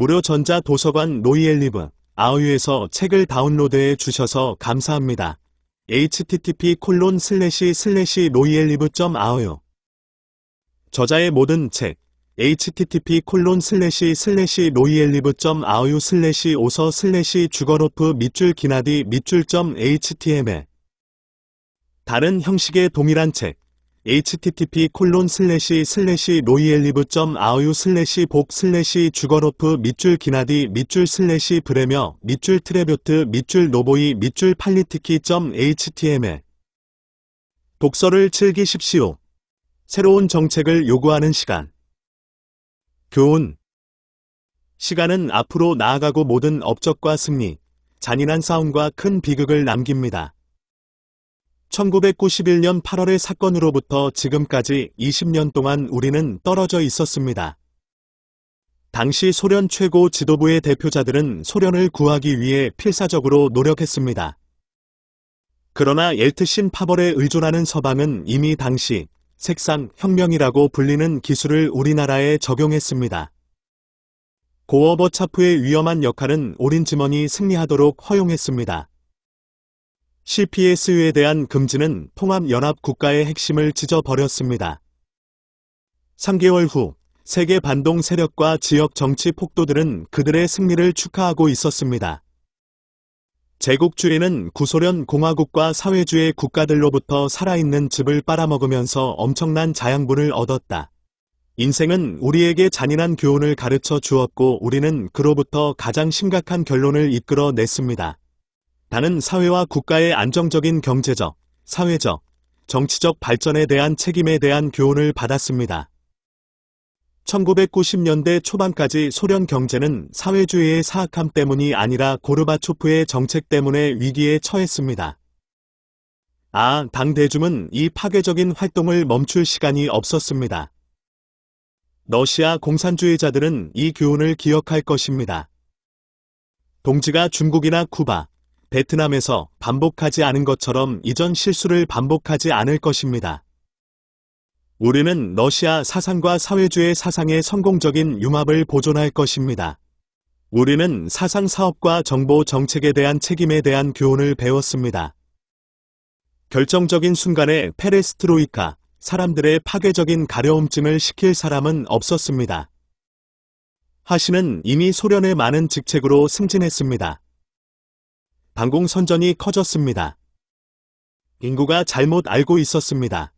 무료 전자 도서관 로이엘리브 아우유에서 책을 다운로드해 주셔서 감사합니다. http 콜론 슬래시 슬래시 노이엘리브.아우유 저자의 모든 책 http 콜론 슬래시 슬래시 노이엘리브.아우유 슬래시 오서 슬래시 주거로프 밑줄 기나디 밑줄 html 다른 형식의 동일한 책 http 콜론 슬래시 슬래시 로이엘리브.아우 유 슬래시 복 슬래시 주거로프 밑줄 기나디 밑줄 슬래시 브레며 밑줄 트레뷰트 밑줄 노보이 밑줄 팔리티키 h t m l 독서를 즐기십시오. 새로운 정책을 요구하는 시간 교훈 시간은 앞으로 나아가고 모든 업적과 승리, 잔인한 싸움과 큰 비극을 남깁니다. 1991년 8월의 사건으로부터 지금까지 20년 동안 우리는 떨어져 있었습니다. 당시 소련 최고 지도부의 대표자들은 소련을 구하기 위해 필사적으로 노력했습니다. 그러나 엘트신 파벌에 의존하는 서방은 이미 당시 색상 혁명이라고 불리는 기술을 우리나라에 적용했습니다. 고어버차프의 위험한 역할은 오린 지머니 승리하도록 허용했습니다. CPSU에 대한 금지는 통합연합국가의 핵심을 찢어버렸습니다. 3개월 후 세계 반동 세력과 지역 정치 폭도들은 그들의 승리를 축하하고 있었습니다. 제국주의는 구소련 공화국과 사회주의 국가들로부터 살아있는 집을 빨아먹으면서 엄청난 자양분을 얻었다. 인생은 우리에게 잔인한 교훈을 가르쳐 주었고 우리는 그로부터 가장 심각한 결론을 이끌어냈습니다. 다른 사회와 국가의 안정적인 경제적, 사회적, 정치적 발전에 대한 책임에 대한 교훈을 받았습니다. 1990년대 초반까지 소련 경제는 사회주의의 사악함 때문이 아니라 고르바초프의 정책 때문에 위기에 처했습니다. 아, 당 대중은 이 파괴적인 활동을 멈출 시간이 없었습니다. 러시아 공산주의자들은 이 교훈을 기억할 것입니다. 동지가 중국이나 쿠바, 베트남에서 반복하지 않은 것처럼 이전 실수를 반복하지 않을 것입니다. 우리는 러시아 사상과 사회주의 사상의 성공적인 융합을 보존할 것입니다. 우리는 사상 사업과 정보 정책에 대한 책임에 대한 교훈을 배웠습니다. 결정적인 순간에 페레스트로이카, 사람들의 파괴적인 가려움증을 시킬 사람은 없었습니다. 하시는 이미 소련의 많은 직책으로 승진했습니다. 방공선전이 커졌습니다. 인구가 잘못 알고 있었습니다.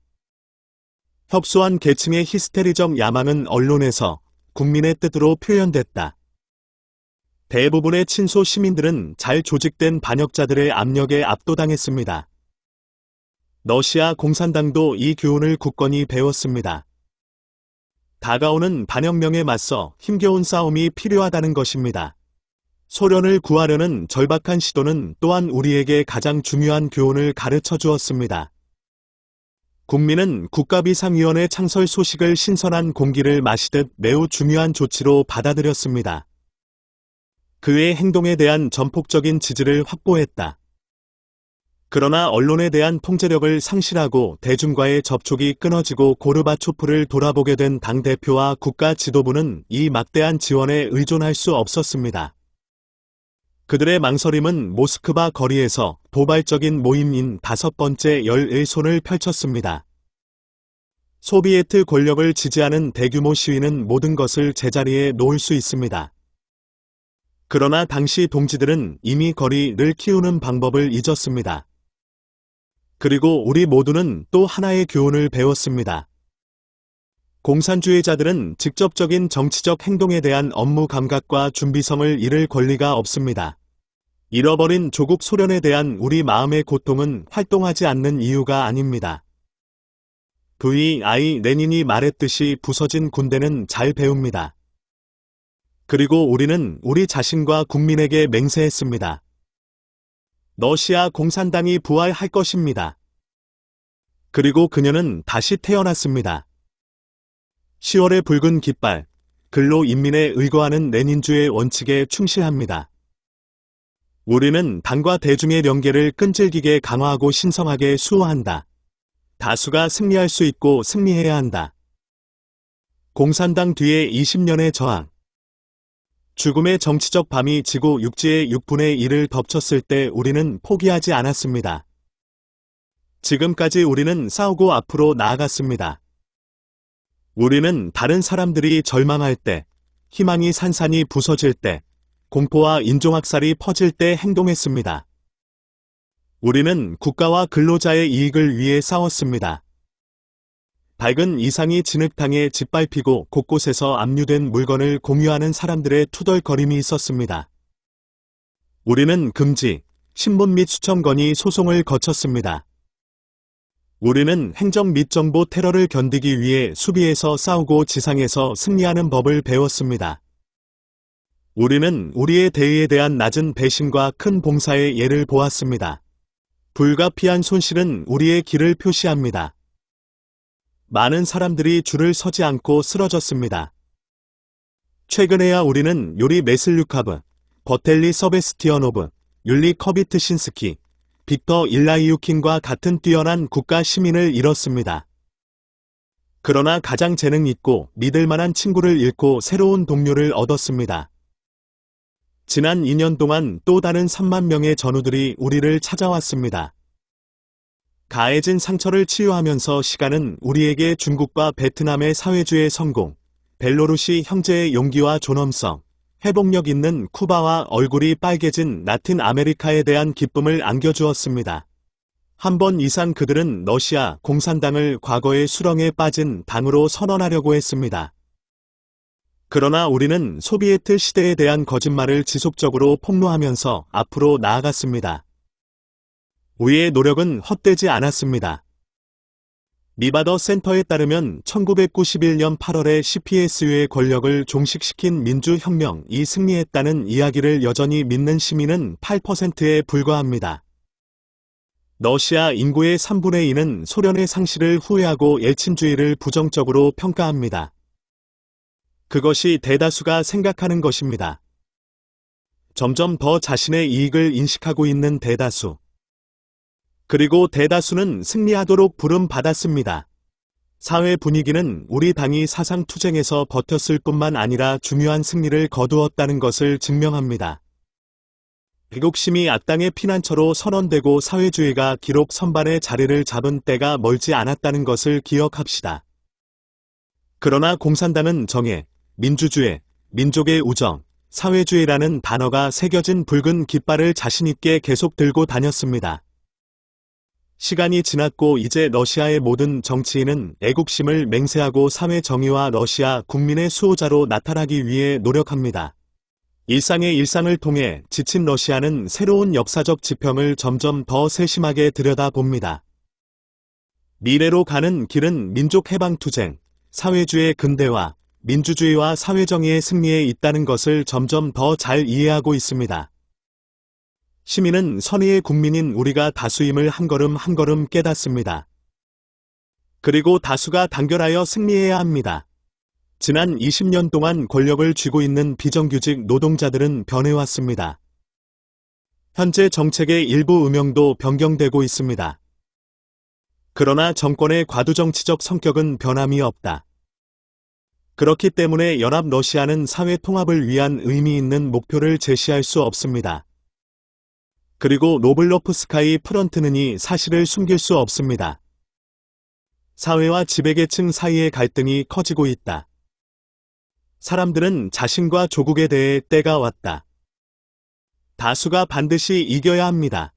협소한 계층의 히스테리적 야망은 언론에서 국민의 뜻으로 표현됐다. 대부분의 친소 시민들은 잘 조직된 반역자들의 압력에 압도당했습니다. 러시아 공산당도 이 교훈을 굳건히 배웠습니다. 다가오는 반역명에 맞서 힘겨운 싸움이 필요하다는 것입니다. 소련을 구하려는 절박한 시도는 또한 우리에게 가장 중요한 교훈을 가르쳐 주었습니다. 국민은 국가비상위원회 창설 소식을 신선한 공기를 마시듯 매우 중요한 조치로 받아들였습니다. 그의 행동에 대한 전폭적인 지지를 확보했다. 그러나 언론에 대한 통제력을 상실하고 대중과의 접촉이 끊어지고 고르바초프를 돌아보게 된 당대표와 국가 지도부는 이 막대한 지원에 의존할 수 없었습니다. 그들의 망설임은 모스크바 거리에서 도발적인 모임인 다섯 번째 열의 손을 펼쳤습니다. 소비에트 권력을 지지하는 대규모 시위는 모든 것을 제자리에 놓을 수 있습니다. 그러나 당시 동지들은 이미 거리를 키우는 방법을 잊었습니다. 그리고 우리 모두는 또 하나의 교훈을 배웠습니다. 공산주의자들은 직접적인 정치적 행동에 대한 업무 감각과 준비성을 잃을 권리가 없습니다. 잃어버린 조국 소련에 대한 우리 마음의 고통은 활동하지 않는 이유가 아닙니다. V.I. 레닌이 말했듯이 부서진 군대는 잘 배웁니다. 그리고 우리는 우리 자신과 국민에게 맹세했습니다. 러시아 공산당이 부활할 것입니다. 그리고 그녀는 다시 태어났습니다. 10월의 붉은 깃발, 근로 인민에 의거하는 레닌주의 원칙에 충실합니다. 우리는 당과 대중의 연계를 끈질기게 강화하고 신성하게 수호한다. 다수가 승리할 수 있고 승리해야 한다. 공산당 뒤에 20년의 저항 죽음의 정치적 밤이 지구 육지의 6분의 1을 덮쳤을 때 우리는 포기하지 않았습니다. 지금까지 우리는 싸우고 앞으로 나아갔습니다. 우리는 다른 사람들이 절망할 때, 희망이 산산이 부서질 때, 공포와 인종학살이 퍼질 때 행동했습니다. 우리는 국가와 근로자의 이익을 위해 싸웠습니다. 밝은 이상이 진흙탕에 짓밟히고 곳곳에서 압류된 물건을 공유하는 사람들의 투덜거림이 있었습니다. 우리는 금지, 신문 및 수청건이 소송을 거쳤습니다. 우리는 행정 및 정보 테러를 견디기 위해 수비에서 싸우고 지상에서 승리하는 법을 배웠습니다. 우리는 우리의 대의에 대한 낮은 배신과큰 봉사의 예를 보았습니다. 불가피한 손실은 우리의 길을 표시합니다. 많은 사람들이 줄을 서지 않고 쓰러졌습니다. 최근에야 우리는 요리 메슬류카브, 버텔리 서베스티어노브, 율리 커비트신스키, 빅터 일라이유킨과 같은 뛰어난 국가 시민을 잃었습니다. 그러나 가장 재능 있고 믿을 만한 친구를 잃고 새로운 동료를 얻었습니다. 지난 2년 동안 또 다른 3만 명의 전우들이 우리를 찾아왔습니다. 가해진 상처를 치유하면서 시간은 우리에게 중국과 베트남의 사회주의 성공, 벨로루시 형제의 용기와 존엄성, 회복력 있는 쿠바와 얼굴이 빨개진 라틴 아메리카에 대한 기쁨을 안겨주었습니다. 한 번 이상 그들은 러시아 공산당을 과거의 수렁에 빠진 당으로 선언하려고 했습니다. 그러나 우리는 소비에트 시대에 대한 거짓말을 지속적으로 폭로하면서 앞으로 나아갔습니다. 우리의 노력은 헛되지 않았습니다. 미바더 센터에 따르면 1991년 8월에 CPSU의 권력을 종식시킨 민주혁명이 승리했다는 이야기를 여전히 믿는 시민은 8%에 불과합니다. 러시아 인구의 3분의 2는 소련의 상실을 후회하고 엘친주의를 부정적으로 평가합니다. 그것이 대다수가 생각하는 것입니다. 점점 더 자신의 이익을 인식하고 있는 대다수. 그리고 대다수는 승리하도록 부름받았습니다. 사회 분위기는 우리 당이 사상 투쟁에서 버텼을 뿐만 아니라 중요한 승리를 거두었다는 것을 증명합니다. 애국심이 악당의 피난처로 선언되고 사회주의가 기록 선반의 자리를 잡은 때가 멀지 않았다는 것을 기억합시다. 그러나 공산당은 정해, 민주주의, 민족의 우정, 사회주의라는 단어가 새겨진 붉은 깃발을 자신있게 계속 들고 다녔습니다. 시간이 지났고 이제 러시아의 모든 정치인은 애국심을 맹세하고 사회 정의와 러시아 국민의 수호자로 나타나기 위해 노력합니다. 일상의 일상을 통해 지친 러시아는 새로운 역사적 지평을 점점 더 세심하게 들여다봅니다. 미래로 가는 길은 민족해방투쟁, 사회주의 근대화, 민주주의와 사회정의의 승리에 있다는 것을 점점 더 잘 이해하고 있습니다. 시민은 선의의 국민인 우리가 다수임을 한 걸음 한 걸음 깨닫습니다. 그리고 다수가 단결하여 승리해야 합니다. 지난 20년 동안 권력을 쥐고 있는 비정규직 노동자들은 변해왔습니다. 현재 정책의 일부 음영도 변경되고 있습니다. 그러나 정권의 과도정치적 성격은 변함이 없다. 그렇기 때문에 연합 러시아는 사회 통합을 위한 의미 있는 목표를 제시할 수 없습니다. 그리고 노블로프스카이 프런트는 이 사실을 숨길 수 없습니다. 사회와 지배계층 사이의 갈등이 커지고 있다. 사람들은 자신과 조국에 대해 때가 왔다. 다수가 반드시 이겨야 합니다.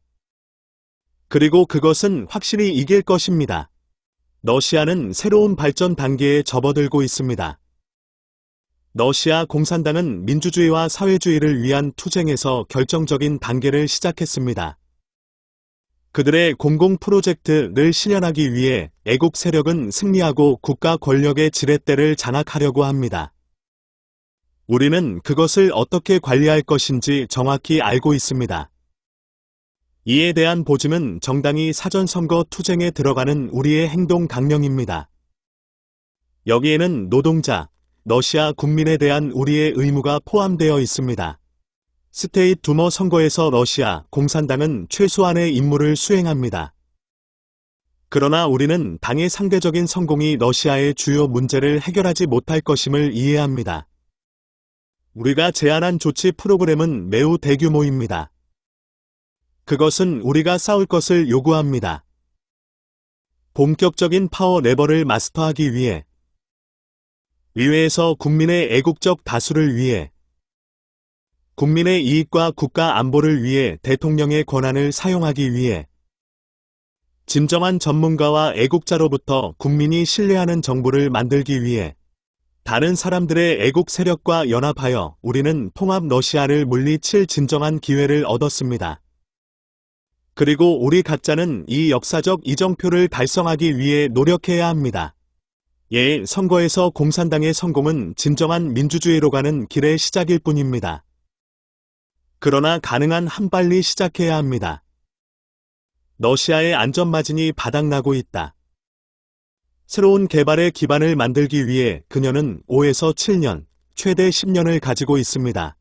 그리고 그것은 확실히 이길 것입니다. 러시아는 새로운 발전 단계에 접어들고 있습니다. 러시아 공산당은 민주주의와 사회주의를 위한 투쟁에서 결정적인 단계를 시작했습니다. 그들의 공공 프로젝트를 실현하기 위해 애국 세력은 승리하고 국가 권력의 지렛대를 장악하려고 합니다. 우리는 그것을 어떻게 관리할 것인지 정확히 알고 있습니다. 이에 대한 보증은 정당이 사전선거 투쟁에 들어가는 우리의 행동 강령입니다. 여기에는 노동자, 러시아 국민에 대한 우리의 의무가 포함되어 있습니다. 스테이트 두머 선거에서 러시아 공산당은 최소한의 임무를 수행합니다. 그러나 우리는 당의 상대적인 성공이 러시아의 주요 문제를 해결하지 못할 것임을 이해합니다. 우리가 제안한 조치 프로그램은 매우 대규모입니다. 그것은 우리가 싸울 것을 요구합니다. 본격적인 파워 레버를 마스터하기 위해 의회에서 국민의 애국적 다수를 위해 국민의 이익과 국가 안보를 위해 대통령의 권한을 사용하기 위해 진정한 전문가와 애국자로부터 국민이 신뢰하는 정부를 만들기 위해 다른 사람들의 애국 세력과 연합하여 우리는 통합 러시아를 물리칠 진정한 기회를 얻었습니다. 그리고 우리 각자는 이 역사적 이정표를 달성하기 위해 노력해야 합니다. 예 선거에서 공산당의 성공은 진정한 민주주의로 가는 길의 시작일 뿐입니다. 그러나 가능한 한빨리 시작해야 합니다. 러시아의 안전마진이 바닥나고 있다. 새로운 개발의 기반을 만들기 위해 그녀는 5에서 7년, 최대 10년을 가지고 있습니다.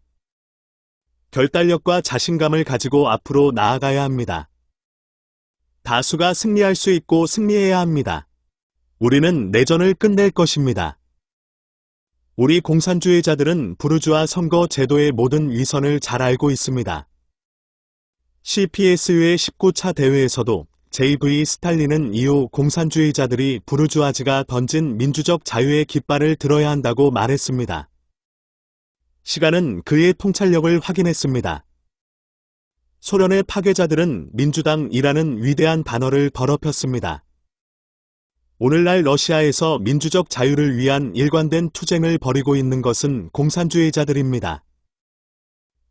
결단력과 자신감을 가지고 앞으로 나아가야 합니다. 다수가 승리할 수 있고 승리해야 합니다. 우리는 내전을 끝낼 것입니다. 우리 공산주의자들은 부르주아 선거 제도의 모든 위선을 잘 알고 있습니다. CPSU의 19차 대회에서도 JV 스탈린은 이후 공산주의자들이 부르주아지가 던진 민주적 자유의 깃발을 들어야 한다고 말했습니다. 시간은 그의 통찰력을 확인했습니다. 소련의 파괴자들은 민주당이라는 위대한 단어를 더럽혔습니다. 오늘날 러시아에서 민주적 자유를 위한 일관된 투쟁을 벌이고 있는 것은 공산주의자들입니다.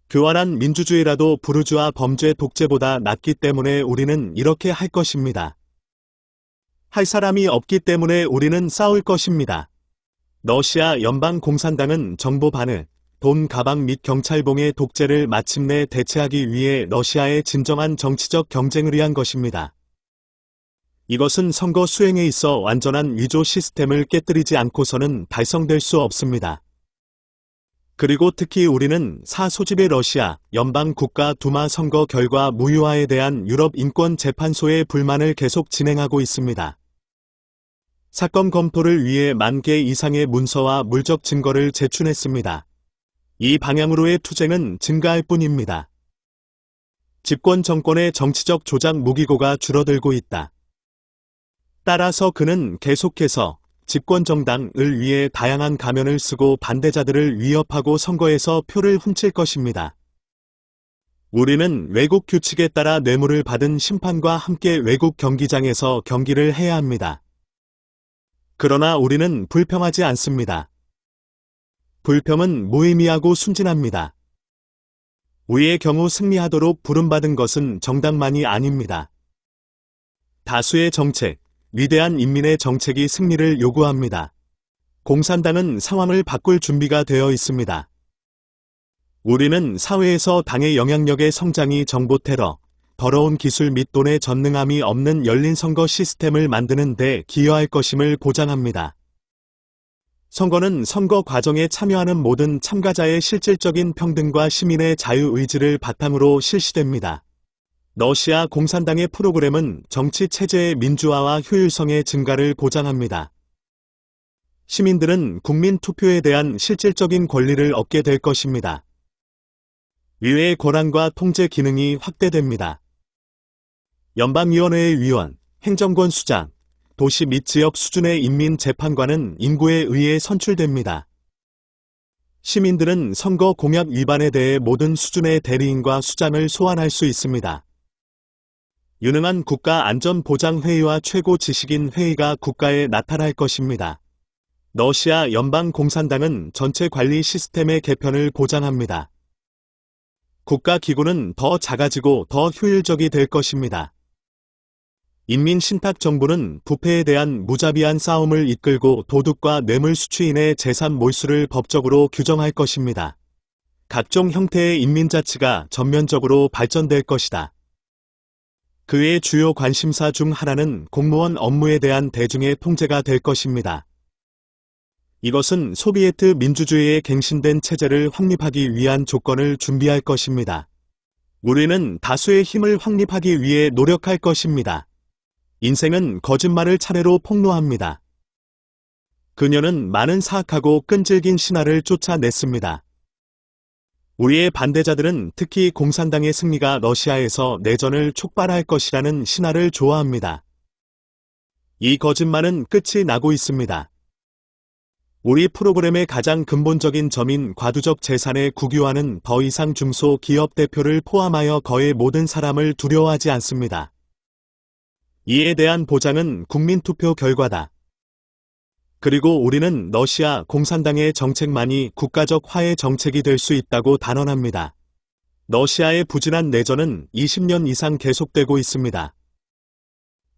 교활한 민주주의라도 부르주아 범죄 독재보다 낫기 때문에 우리는 이렇게 할 것입니다. 할 사람이 없기 때문에 우리는 싸울 것입니다. 러시아 연방공산당은 정보 반을 돈 가방 및 경찰봉의 독재를 마침내 대체하기 위해 러시아의 진정한 정치적 경쟁을 위한 것입니다. 이것은 선거 수행에 있어 완전한 위조 시스템을 깨뜨리지 않고서는 달성될 수 없습니다. 그리고 특히 우리는 사소집의 러시아 연방국가 두마 선거 결과 무효화에 대한 유럽 인권재판소의 불만을 계속 진행하고 있습니다. 사건 검토를 위해 만 개 이상의 문서와 물적 증거를 제출했습니다. 이 방향으로의 투쟁은 증가할 뿐입니다. 집권 정권의 정치적 조작 무기고가 줄어들고 있다. 따라서 그는 계속해서 집권정당을 위해 다양한 가면을 쓰고 반대자들을 위협하고 선거에서 표를 훔칠 것입니다. 우리는 외국 규칙에 따라 뇌물을 받은 심판과 함께 외국 경기장에서 경기를 해야 합니다. 그러나 우리는 불평하지 않습니다. 불평은 무의미하고 순진합니다. 우리의 경우 승리하도록 부름받은 것은 정당만이 아닙니다. 다수의 정책, 위대한 인민의 정책이 승리를 요구합니다. 공산당은 상황을 바꿀 준비가 되어 있습니다. 우리는 사회에서 당의 영향력의 성장이 정보 테러, 더러운 기술 및 돈의 전능함이 없는 열린 선거 시스템을 만드는 데 기여할 것임을 보장합니다. 선거는 선거 과정에 참여하는 모든 참가자의 실질적인 평등과 시민의 자유의지를 바탕으로 실시됩니다. 러시아 공산당의 프로그램은 정치 체제의 민주화와 효율성의 증가를 보장합니다. 시민들은 국민 투표에 대한 실질적인 권리를 얻게 될 것입니다. 의회의 권한과 통제 기능이 확대됩니다. 연방위원회의 위원, 행정권 수장, 도시 및 지역 수준의 인민재판관은 인구에 의해 선출됩니다. 시민들은 선거 공약 위반에 대해 모든 수준의 대리인과 수장을 소환할 수 있습니다. 유능한 국가안전보장회의와 최고 지식인 회의가 국가에 나타날 것입니다. 러시아 연방공산당은 전체 관리 시스템의 개편을 보장합니다. 국가기구는 더 작아지고 더 효율적이 될 것입니다. 인민신탁정부는 부패에 대한 무자비한 싸움을 이끌고 도둑과 뇌물수취인의 재산 몰수를 법적으로 규정할 것입니다. 각종 형태의 인민자치가 전면적으로 발전될 것이다. 그의 주요 관심사 중 하나는 공무원 업무에 대한 대중의 통제가 될 것입니다. 이것은 소비에트 민주주의에 갱신된 체제를 확립하기 위한 조건을 준비할 것입니다. 우리는 다수의 힘을 확립하기 위해 노력할 것입니다. 인생은 거짓말을 차례로 폭로합니다. 그녀는 많은 사악하고 끈질긴 신화를 쫓아냈습니다. 우리의 반대자들은 특히 공산당의 승리가 러시아에서 내전을 촉발할 것이라는 신화를 좋아합니다. 이 거짓말은 끝이 나고 있습니다. 우리 프로그램의 가장 근본적인 점인 과두적 재산의 국유화는 더 이상 중소 기업 대표를 포함하여 거의 모든 사람을 두려워하지 않습니다. 이에 대한 보장은 국민투표 결과다. 그리고 우리는 러시아 공산당의 정책만이 국가적 화해 정책이 될 수 있다고 단언합니다. 러시아의 부진한 내전은 20년 이상 계속되고 있습니다.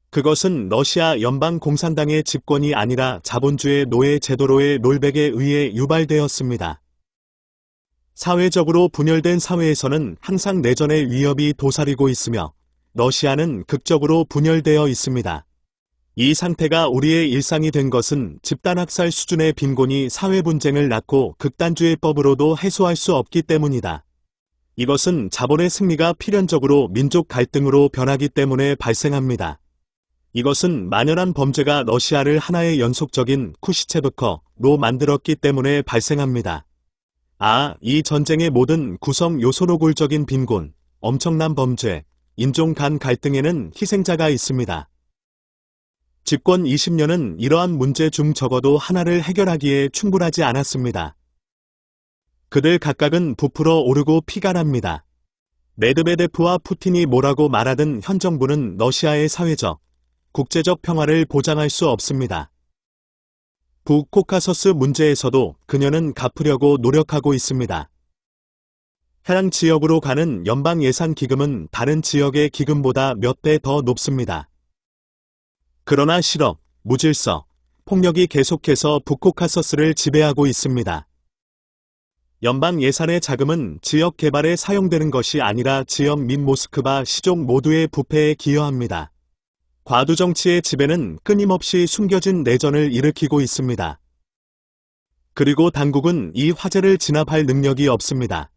그것은 러시아 연방공산당의 집권이 아니라 자본주의 노예 제도로의 롤백에 의해 유발되었습니다. 사회적으로 분열된 사회에서는 항상 내전의 위협이 도사리고 있으며 러시아는 극적으로 분열되어 있습니다. 이 상태가 우리의 일상이 된 것은 집단학살 수준의 빈곤이 사회 분쟁을 낳고 극단주의 법으로도 해소할 수 없기 때문이다. 이것은 자본의 승리가 필연적으로 민족 갈등으로 변하기 때문에 발생합니다. 이것은 만연한 범죄가 러시아를 하나의 연속적인 쿠시체브커로 만들었기 때문에 발생합니다. 아, 이 전쟁의 모든 구성 요소로골적인 빈곤, 엄청난 범죄, 인종 간 갈등에는 희생자가 있습니다. 집권 20년은 이러한 문제 중 적어도 하나를 해결하기에 충분하지 않았습니다. 그들 각각은 부풀어 오르고 피가 납니다. 메드베데프와 푸틴이 뭐라고 말하든 현 정부는 러시아의 사회적, 국제적 평화를 보장할 수 없습니다. 북코카서스 문제에서도 그녀는 갚으려고 노력하고 있습니다. 해양 지역으로 가는 연방 예산 기금은 다른 지역의 기금보다 몇 배 더 높습니다. 그러나 실업, 무질서, 폭력이 계속해서 북코카서스를 지배하고 있습니다. 연방 예산의 자금은 지역 개발에 사용되는 것이 아니라 지역 및 모스크바 시족 모두의 부패에 기여합니다. 과두 정치의 지배는 끊임없이 숨겨진 내전을 일으키고 있습니다. 그리고 당국은 이화재를 진압할 능력이 없습니다.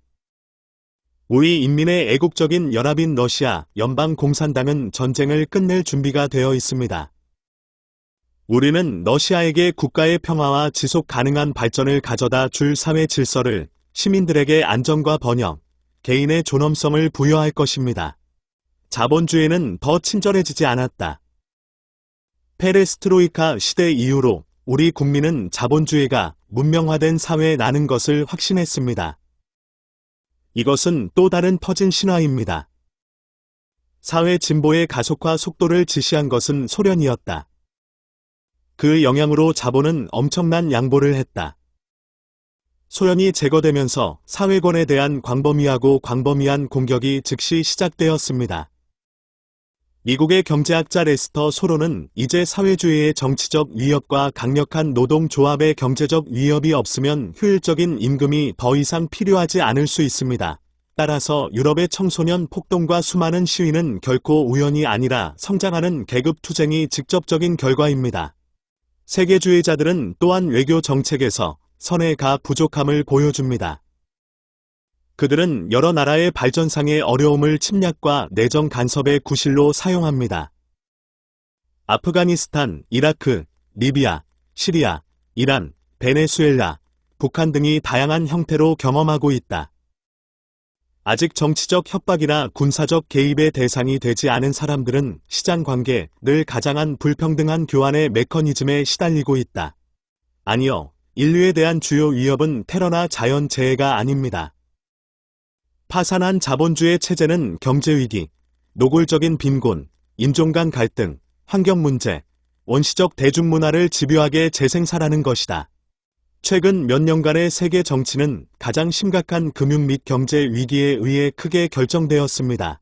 우리 인민의 애국적인 연합인 러시아 연방공산당은 전쟁을 끝낼 준비가 되어 있습니다. 우리는 러시아에게 국가의 평화와 지속 가능한 발전을 가져다 줄 사회 질서를 시민들에게 안전과 번영, 개인의 존엄성을 부여할 것입니다. 자본주의는 더 친절해지지 않았다. 페레스트로이카 시대 이후로 우리 국민은 자본주의가 문명화된 사회에 나는 것을 확신했습니다. 이것은 또 다른 퍼진 신화입니다. 사회 진보의 가속화 속도를 지시한 것은 소련이었다. 그 영향으로 자본은 엄청난 양보를 했다. 소련이 제거되면서 사회권에 대한 광범위하고 광범위한 공격이 즉시 시작되었습니다. 미국의 경제학자 레스터 소로는 이제 사회주의의 정치적 위협과 강력한 노동조합의 경제적 위협이 없으면 효율적인 임금이 더 이상 필요하지 않을 수 있습니다. 따라서 유럽의 청소년 폭동과 수많은 시위는 결코 우연이 아니라 성장하는 계급 투쟁이 직접적인 결과입니다. 세계주의자들은 또한 외교 정책에서 선의가 부족함을 보여줍니다. 그들은 여러 나라의 발전상의 어려움을 침략과 내정 간섭의 구실로 사용합니다. 아프가니스탄, 이라크, 리비아, 시리아, 이란, 베네수엘라, 북한 등이 다양한 형태로 경험하고 있다. 아직 정치적 협박이나 군사적 개입의 대상이 되지 않은 사람들은 시장 관계, 늘 가장한 불평등한 교환의 메커니즘에 시달리고 있다. 아니요, 인류에 대한 주요 위협은 테러나 자연재해가 아닙니다. 파산한 자본주의 체제는 경제위기, 노골적인 빈곤, 인종 간 갈등, 환경문제, 원시적 대중문화를 집요하게 재생사라는 것이다. 최근 몇 년간의 세계 정치는 가장 심각한 금융 및 경제 위기에 의해 크게 결정되었습니다.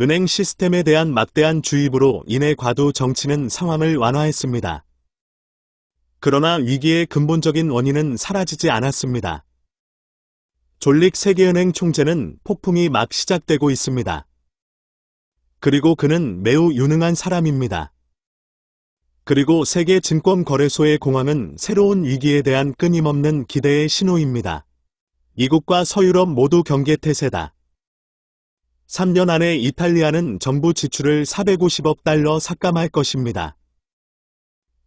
은행 시스템에 대한 막대한 주입으로 인해 과도 정치는 상황을 완화했습니다. 그러나 위기의 근본적인 원인은 사라지지 않았습니다. 졸릭 세계은행 총재는 폭풍이 막 시작되고 있습니다. 그리고 그는 매우 유능한 사람입니다. 그리고 세계 증권거래소의 공황은 새로운 위기에 대한 끊임없는 기대의 신호입니다. 미국과 서유럽 모두 경계태세다. 3년 안에 이탈리아는 정부 지출을 450억 달러 삭감할 것입니다.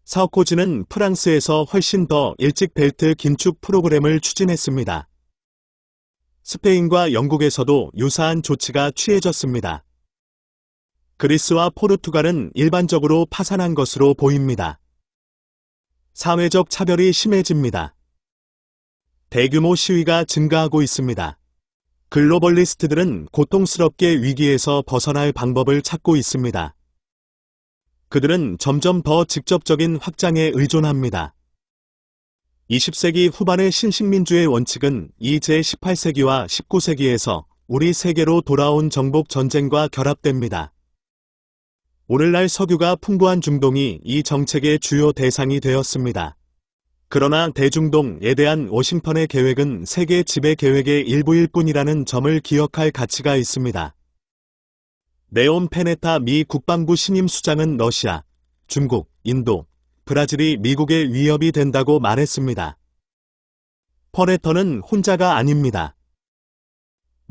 사오코지는 프랑스에서 훨씬 더 일찍 벨트 긴축 프로그램을 추진했습니다. 스페인과 영국에서도 유사한 조치가 취해졌습니다. 그리스와 포르투갈은 일반적으로 파산한 것으로 보입니다. 사회적 차별이 심해집니다. 대규모 시위가 증가하고 있습니다. 글로벌리스트들은 고통스럽게 위기에서 벗어날 방법을 찾고 있습니다. 그들은 점점 더 직접적인 확장에 의존합니다. 20세기 후반의 신식민주의 원칙은 이 제18세기와 19세기에서 우리 세계로 돌아온 정복 전쟁과 결합됩니다. 오늘날 석유가 풍부한 중동이 이 정책의 주요 대상이 되었습니다. 그러나 대중동에 대한 워싱턴의 계획은 세계 지배 계획의 일부일 뿐이라는 점을 기억할 가치가 있습니다. 네온 페네타 미 국방부 신임 수장은 러시아, 중국, 인도, 브라질이 미국의 위협이 된다고 말했습니다. 퍼레터는 혼자가 아닙니다.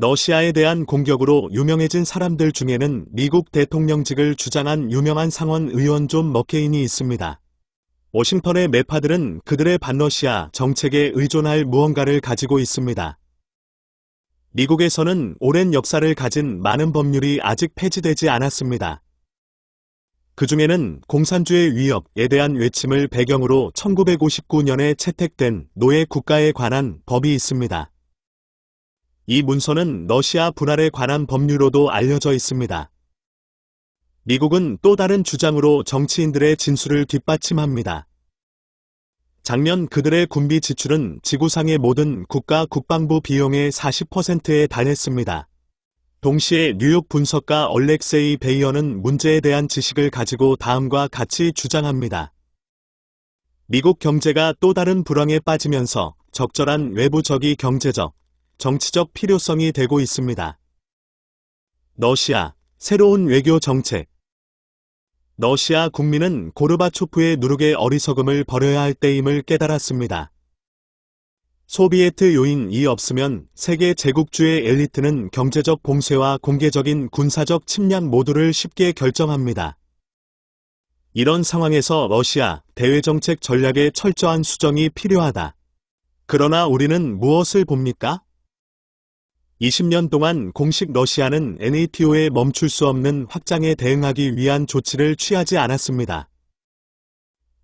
러시아에 대한 공격으로 유명해진 사람들 중에는 미국 대통령직을 주장한 유명한 상원 의원 존 머케인이 있습니다. 워싱턴의 매파들은 그들의 반러시아 정책에 의존할 무언가를 가지고 있습니다. 미국에서는 오랜 역사를 가진 많은 법률이 아직 폐지되지 않았습니다. 그 중에는 공산주의 위협에 대한 외침을 배경으로 1959년에 채택된 노예 국가에 관한 법이 있습니다. 이 문서는 러시아 분할에 관한 법률로도 알려져 있습니다. 미국은 또 다른 주장으로 정치인들의 진술을 뒷받침합니다. 작년 그들의 군비 지출은 지구상의 모든 국가 국방부 비용의 40%에 달했습니다. 동시에 뉴욕 분석가 얼렉세이 베이어는 문제에 대한 지식을 가지고 다음과 같이 주장합니다. 미국 경제가 또 다른 불황에 빠지면서 적절한 외부적이 경제적, 정치적 필요성이 되고 있습니다. 러시아 새로운 외교 정책 러시아 국민은 고르바초프의 누룩의 어리석음을 버려야 할 때임을 깨달았습니다. 소비에트 요인이 없으면 세계 제국주의 엘리트는 경제적 봉쇄와 공개적인 군사적 침략 모두를 쉽게 결정합니다. 이런 상황에서 러시아 대외정책 전략에 철저한 수정이 필요하다. 그러나 우리는 무엇을 봅니까? 20년 동안 공식 러시아는 NATO의 멈출 수 없는 확장에 대응하기 위한 조치를 취하지 않았습니다.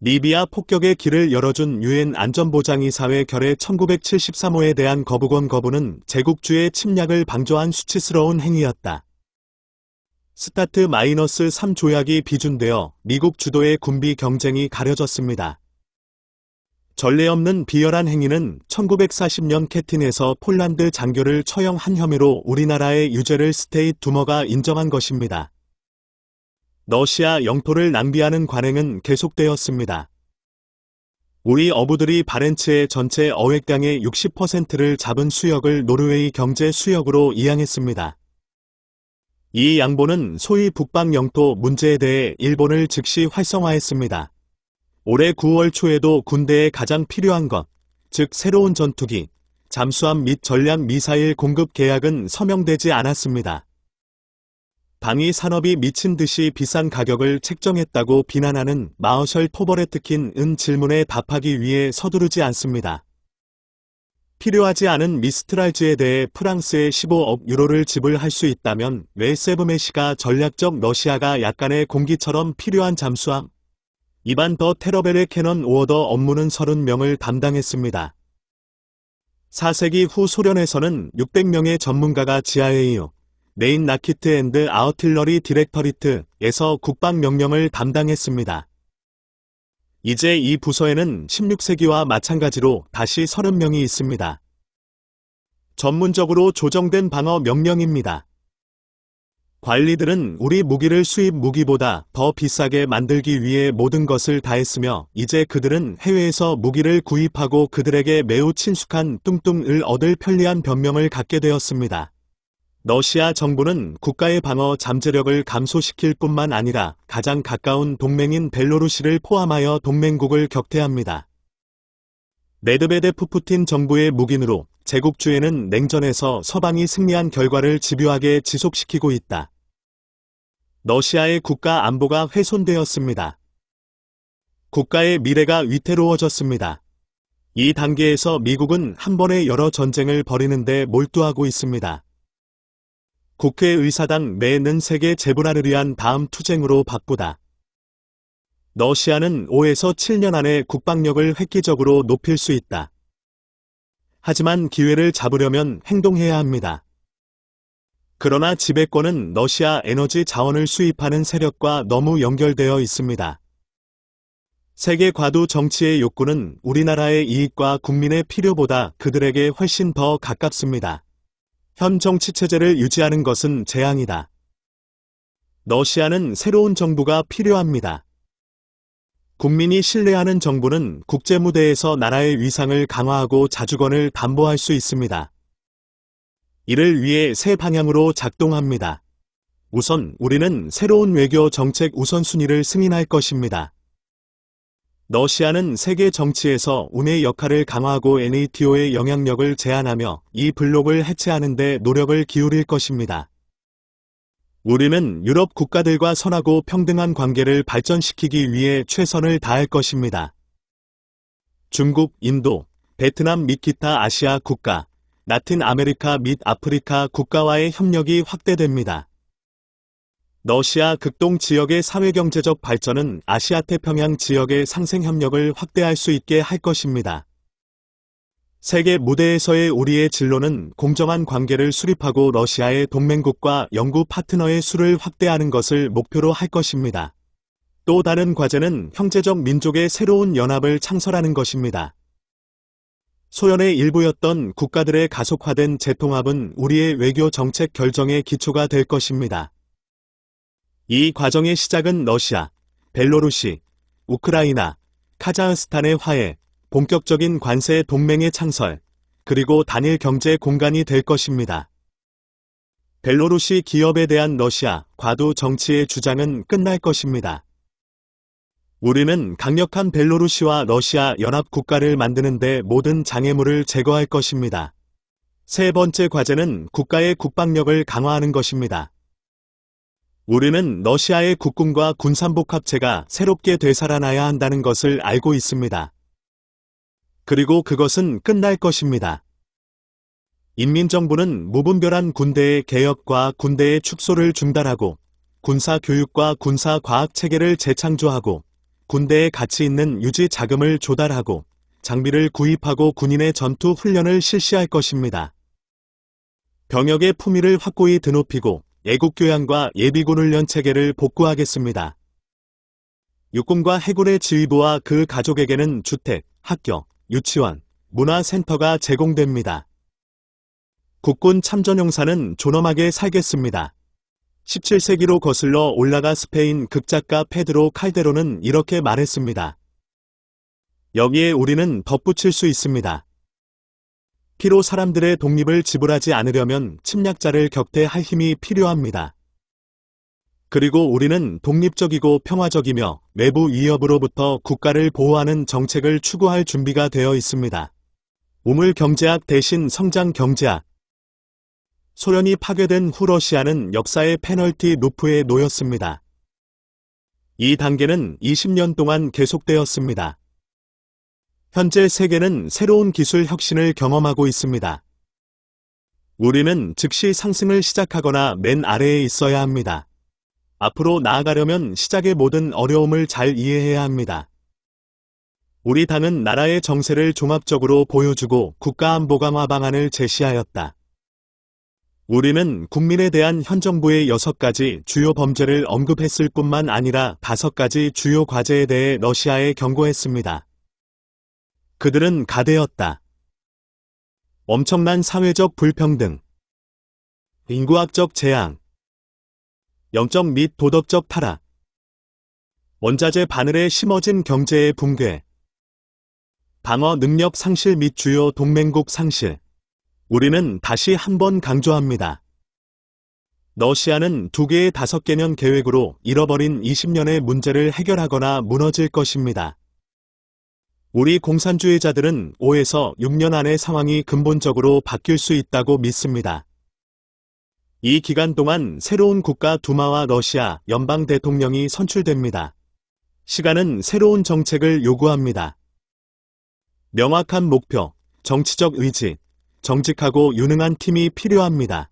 리비아 폭격의 길을 열어준 유엔 안전보장이사회 결의 1973호에 대한 거부권 거부는 제국주의 침략을 방조한 수치스러운 행위였다. 스타트 마이너스 3 조약이 비준되어 미국 주도의 군비 경쟁이 가려졌습니다. 전례 없는 비열한 행위는 1940년 캐틴에서 폴란드 장교를 처형한 혐의로 우리나라의 유죄를 스테이 트 두머가 인정한 것입니다. 러시아 영토를 낭비하는 관행은 계속되었습니다. 우리 어부들이 바렌츠의 전체 어획량의 60%를 잡은 수역을 노르웨이 경제 수역으로 이양했습니다. 이 양보는 소위 북방 영토 문제에 대해 일본을 즉시 활성화했습니다. 올해 9월 초에도 군대에 가장 필요한 것, 즉 새로운 전투기, 잠수함 및 전략 미사일 공급 계약은 서명되지 않았습니다. 방위 산업이 미친 듯이 비싼 가격을 책정했다고 비난하는 마어셜 포버레트킨은 질문에 답하기 위해 서두르지 않습니다. 필요하지 않은 미스트랄즈에 대해 프랑스에 15억 유로를 지불할 수 있다면 왜 세브메시가 전략적 러시아가 약간의 공기처럼 필요한 잠수함, 이반 더 테러벨의 캐넌 오어더 업무는 30명을 담당했습니다. 4세기 후 소련에서는 600명의 전문가가 지하에이어 메인 나키트 앤드 아우틸러리 디렉터리트에서 국방명령을 담당했습니다. 이제 이 부서에는 16세기와 마찬가지로 다시 30명이 있습니다. 전문적으로 조정된 방어 명령입니다. 관리들은 우리 무기를 수입 무기보다 더 비싸게 만들기 위해 모든 것을 다했으며 이제 그들은 해외에서 무기를 구입하고 그들에게 매우 친숙한 뚱뚱을 얻을 편리한 변명을 갖게 되었습니다. 러시아 정부는 국가의 방어 잠재력을 감소시킬 뿐만 아니라 가장 가까운 동맹인 벨로루시를 포함하여 동맹국을 격퇴합니다. 네드베데프 푸틴 정부의 묵인으로 제국주의는 냉전에서 서방이 승리한 결과를 집요하게 지속시키고 있다. 러시아의 국가 안보가 훼손되었습니다. 국가의 미래가 위태로워졌습니다. 이 단계에서 미국은 한 번에 여러 전쟁을 벌이는데 몰두하고 있습니다. 국회의사당 매는 세계 재분할를 위한 다음 투쟁으로 바쁘다. 러시아는 5에서 7년 안에 국방력을 획기적으로 높일 수 있다. 하지만 기회를 잡으려면 행동해야 합니다. 그러나 지배권은 러시아 에너지 자원을 수입하는 세력과 너무 연결되어 있습니다. 세계 과도 정치의 욕구는 우리나라의 이익과 국민의 필요보다 그들에게 훨씬 더 가깝습니다. 현 정치 체제를 유지하는 것은 재앙이다. 러시아는 새로운 정부가 필요합니다. 국민이 신뢰하는 정부는 국제무대에서 나라의 위상을 강화하고 자주권을 담보할 수 있습니다. 이를 위해 세 방향으로 작동합니다. 우선 우리는 새로운 외교 정책 우선순위를 승인할 것입니다. 러시아는 세계 정치에서 운의 역할을 강화하고 NATO의 영향력을 제한하며 이 블록을 해체하는 데 노력을 기울일 것입니다. 우리는 유럽 국가들과 선하고 평등한 관계를 발전시키기 위해 최선을 다할 것입니다. 중국, 인도, 베트남 및 기타 아시아 국가, 라틴 아메리카 및 아프리카 국가와의 협력이 확대됩니다. 러시아 극동 지역의 사회경제적 발전은 아시아 태평양 지역의 상생 협력을 확대할 수 있게 할 것입니다. 세계 무대에서의 우리의 진로는 공정한 관계를 수립하고 러시아의 동맹국과 연구 파트너의 수를 확대하는 것을 목표로 할 것입니다. 또 다른 과제는 형제적 민족의 새로운 연합을 창설하는 것입니다. 소련의 일부였던 국가들의 가속화된 재통합은 우리의 외교 정책 결정의 기초가 될 것입니다. 이 과정의 시작은 러시아, 벨로루시, 우크라이나, 카자흐스탄의 화해, 본격적인 관세 동맹의 창설, 그리고 단일 경제 공간이 될 것입니다. 벨로루시 기업에 대한 러시아 과도 정치의 주장은 끝날 것입니다. 우리는 강력한 벨로루시와 러시아 연합국가를 만드는데 모든 장애물을 제거할 것입니다. 세 번째 과제는 국가의 국방력을 강화하는 것입니다. 우리는 러시아의 국군과 군산복합체가 새롭게 되살아나야 한다는 것을 알고 있습니다. 그리고 그것은 끝날 것입니다. 인민정부는 무분별한 군대의 개혁과 군대의 축소를 중단하고 군사교육과 군사과학체계를 재창조하고 군대에 가치 있는 유지 자금을 조달하고 장비를 구입하고 군인의 전투 훈련을 실시할 것입니다. 병역의 품위를 확고히 드높이고 애국 교양과 예비군 훈련 체계를 복구하겠습니다. 육군과 해군의 지휘부와 그 가족에게는 주택, 학교, 유치원, 문화센터가 제공됩니다. 국군 참전용사는 존엄하게 살겠습니다. 17세기로 거슬러 올라가 스페인 극작가 페드로 칼데로는 이렇게 말했습니다. 여기에 우리는 덧붙일 수 있습니다. 피로 사람들의 독립을 지불하지 않으려면 침략자를 격퇴할 힘이 필요합니다. 그리고 우리는 독립적이고 평화적이며 외부 위협으로부터 국가를 보호하는 정책을 추구할 준비가 되어 있습니다. 우물 경제학 대신 성장 경제학, 소련이 파괴된 후 러시아는 역사의 페널티 루프에 놓였습니다. 이 단계는 20년 동안 계속되었습니다. 현재 세계는 새로운 기술 혁신을 경험하고 있습니다. 우리는 즉시 상승을 시작하거나 맨 아래에 있어야 합니다. 앞으로 나아가려면 시작의 모든 어려움을 잘 이해해야 합니다. 우리 당은 나라의 정세를 종합적으로 보여주고 국가안보강화 방안을 제시하였다. 우리는 국민에 대한 현 정부의 6가지 주요 범죄를 언급했을 뿐만 아니라 5가지 주요 과제에 대해 러시아에 경고했습니다. 그들은 가대였다. 엄청난 사회적 불평등, 인구학적 재앙, 영적 및 도덕적 타락, 원자재 바늘에 심어진 경제의 붕괴, 방어 능력 상실 및 주요 동맹국 상실, 우리는 다시 한 번 강조합니다. 러시아는 두 개의 다섯 개년 계획으로 잃어버린 20년의 문제를 해결하거나 무너질 것입니다. 우리 공산주의자들은 5에서 6년 안에 상황이 근본적으로 바뀔 수 있다고 믿습니다. 이 기간 동안 새로운 국가 두마와 러시아 연방 대통령이 선출됩니다. 시간은 새로운 정책을 요구합니다. 명확한 목표, 정치적 의지, 정직하고 유능한 팀이 필요합니다.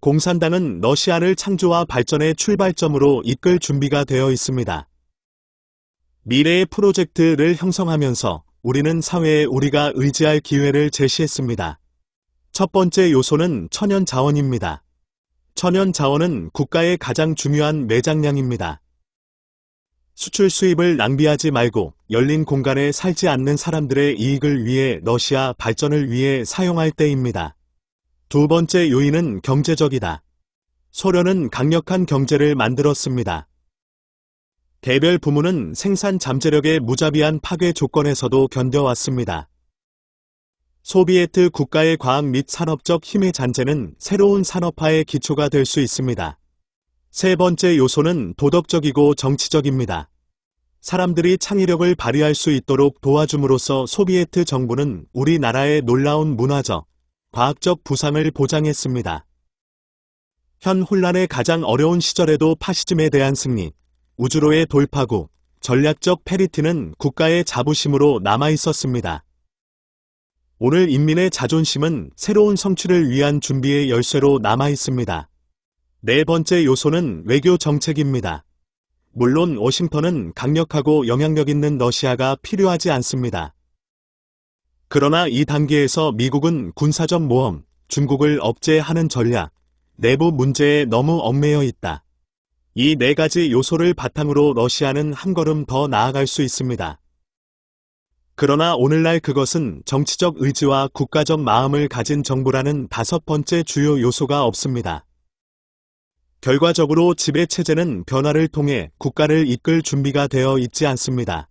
공산당은 러시아를 창조와 발전의 출발점으로 이끌 준비가 되어 있습니다. 미래의 프로젝트를 형성하면서 우리는 사회에 우리가 의지할 기회를 제시했습니다. 첫 번째 요소는 천연 자원입니다. 천연 자원은 국가의 가장 중요한 매장량입니다. 수출 수입을 낭비하지 말고 열린 공간에 살지 않는 사람들의 이익을 위해 러시아 발전을 위해 사용할 때입니다. 두 번째 요인은 경제적이다. 소련은 강력한 경제를 만들었습니다. 개별 부문은 생산 잠재력의 무자비한 파괴 조건에서도 견뎌왔습니다. 소비에트 국가의 과학 및 산업적 힘의 잔재는 새로운 산업화의 기초가 될 수 있습니다. 세 번째 요소는 도덕적이고 정치적입니다. 사람들이 창의력을 발휘할 수 있도록 도와줌으로써 소비에트 정부는 우리나라의 놀라운 문화적, 과학적 부상을 보장했습니다. 현 혼란의 가장 어려운 시절에도 파시즘에 대한 승리, 우주로의 돌파구, 전략적 페리티는 국가의 자부심으로 남아있었습니다. 오늘 인민의 자존심은 새로운 성취를 위한 준비의 열쇠로 남아있습니다. 네 번째 요소는 외교 정책입니다. 물론 워싱턴은 강력하고 영향력 있는 러시아가 필요하지 않습니다. 그러나 이 단계에서 미국은 군사적 모험, 중국을 억제하는 전략, 내부 문제에 너무 얽매여 있다. 이 네 가지 요소를 바탕으로 러시아는 한 걸음 더 나아갈 수 있습니다. 그러나 오늘날 그것은 정치적 의지와 국가적 마음을 가진 정부라는 다섯 번째 주요 요소가 없습니다. 결과적으로 지배체제는 변화를 통해 국가를 이끌 준비가 되어 있지 않습니다.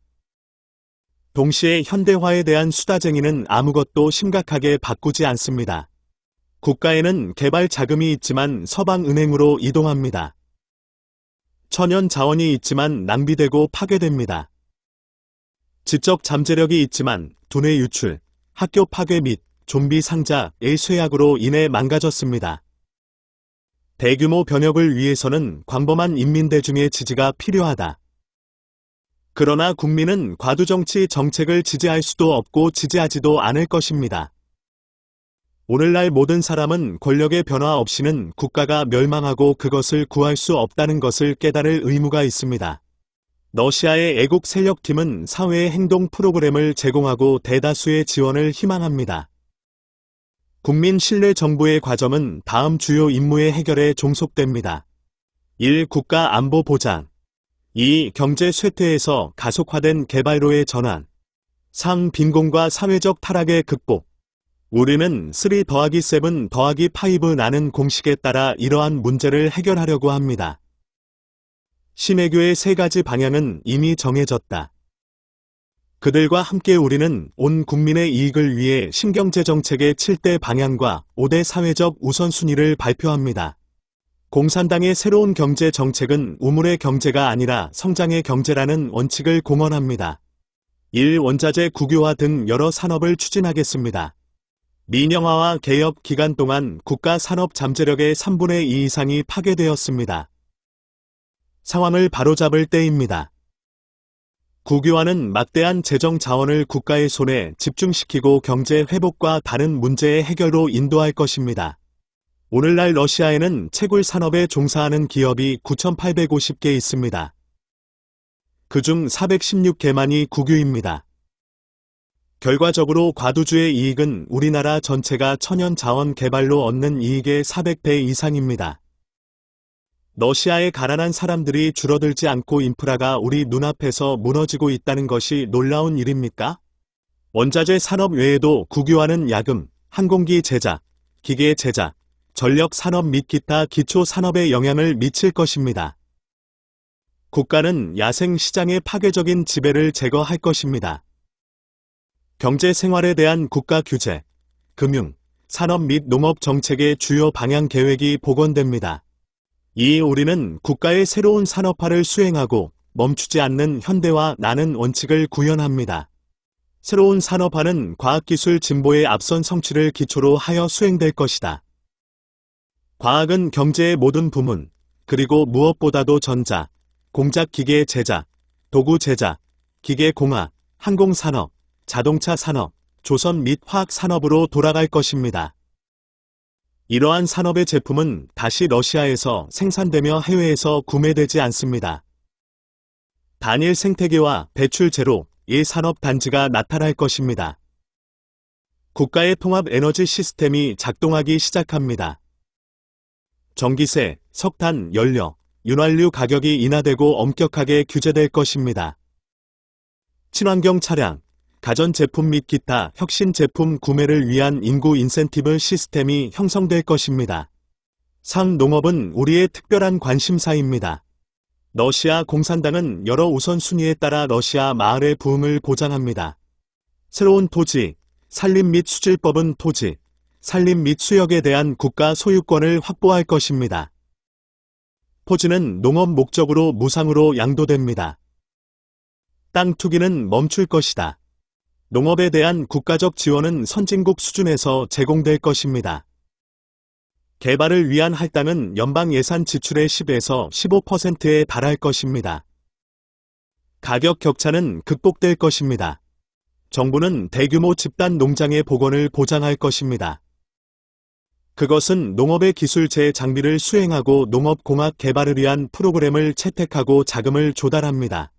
동시에 현대화에 대한 수다쟁이는 아무것도 심각하게 바꾸지 않습니다. 국가에는 개발 자금이 있지만 서방은행으로 이동합니다. 천연 자원이 있지만 낭비되고 파괴됩니다. 지적 잠재력이 있지만 두뇌 유출, 학교 파괴 및 좀비 상자의 쇠약으로 인해 망가졌습니다. 대규모 변혁을 위해서는 광범한 인민대중의 지지가 필요하다. 그러나 국민은 과두정치 정책을 지지할 수도 없고 지지하지도 않을 것입니다. 오늘날 모든 사람은 권력의 변화 없이는 국가가 멸망하고 그것을 구할 수 없다는 것을 깨달을 의무가 있습니다. 러시아의 애국 세력팀은 사회 행동 프로그램을 제공하고 대다수의 지원을 희망합니다. 국민 신뢰 정부의 과점은 다음 주요 임무의 해결에 종속됩니다. 1. 국가 안보 보장 2. 경제 쇠퇴에서 가속화된 개발로의 전환 3. 빈곤과 사회적 타락의 극복 우리는 3 더하기 7 더하기 5나는 공식에 따라 이러한 문제를 해결하려고 합니다. 심해교의세 가지 방향은 이미 정해졌다. 그들과 함께 우리는 온 국민의 이익을 위해 신경제 정책의 7대 방향과 5대 사회적 우선순위를 발표합니다. 공산당의 새로운 경제 정책은 우물의 경제가 아니라 성장의 경제라는 원칙을 공언합니다. 1. 원자재 국유화 등 여러 산업을 추진하겠습니다. 민영화와 개혁 기간 동안 국가 산업 잠재력의 3분의 2 이상이 파괴되었습니다. 상황을 바로잡을 때입니다. 국유화는 막대한 재정 자원을 국가의 손에 집중시키고 경제 회복과 다른 문제의 해결로 인도할 것입니다. 오늘날 러시아에는 채굴 산업에 종사하는 기업이 9,850개 있습니다. 그 중 416개만이 국유입니다. 결과적으로 과두주의 이익은 우리나라 전체가 천연 자원 개발로 얻는 이익의 400배 이상입니다. 러시아의 가난한 사람들이 줄어들지 않고 인프라가 우리 눈앞에서 무너지고 있다는 것이 놀라운 일입니까? 원자재 산업 외에도 국유화는 야금, 항공기 제작, 기계 제작, 전력 산업 및 기타 기초 산업에 영향을 미칠 것입니다. 국가는 야생 시장의 파괴적인 지배를 제거할 것입니다. 경제 생활에 대한 국가 규제, 금융, 산업 및 농업 정책의 주요 방향 계획이 복원됩니다. 이에 우리는 국가의 새로운 산업화를 수행하고 멈추지 않는 현대화 나는 원칙을 구현합니다. 새로운 산업화는 과학기술 진보의 앞선 성취를 기초로 하여 수행될 것이다. 과학은 경제의 모든 부문, 그리고 무엇보다도 전자, 공작기계 제작, 도구 제작, 기계 공학, 항공산업, 자동차 산업, 조선 및 화학 산업으로 돌아갈 것입니다. 이러한 산업의 제품은 다시 러시아에서 생산되며 해외에서 구매되지 않습니다. 단일 생태계와 배출제로 이 산업 단지가 나타날 것입니다. 국가의 통합 에너지 시스템이 작동하기 시작합니다. 전기세, 석탄, 연료, 윤활유 가격이 인하되고 엄격하게 규제될 것입니다. 친환경 차량, 가전제품 및 기타 혁신 제품 구매를 위한 인구 인센티브 시스템이 형성될 것입니다. 상농업은 우리의 특별한 관심사입니다. 러시아 공산당은 여러 우선순위에 따라 러시아 마을의 부흥을 보장합니다. 새로운 토지, 산림 및 수질법은 토지, 산림 및 수역에 대한 국가 소유권을 확보할 것입니다. 포지는 농업 목적으로 무상으로 양도됩니다. 땅 투기는 멈출 것이다. 농업에 대한 국가적 지원은 선진국 수준에서 제공될 것입니다. 개발을 위한 할당은 연방 예산 지출의 10에서 15%에 달할 것입니다. 가격 격차는 극복될 것입니다. 정부는 대규모 집단 농장의 복원을 보장할 것입니다. 그것은 농업의 기술 재장비를 수행하고 농업공학 개발을 위한 프로그램을 채택하고 자금을 조달합니다.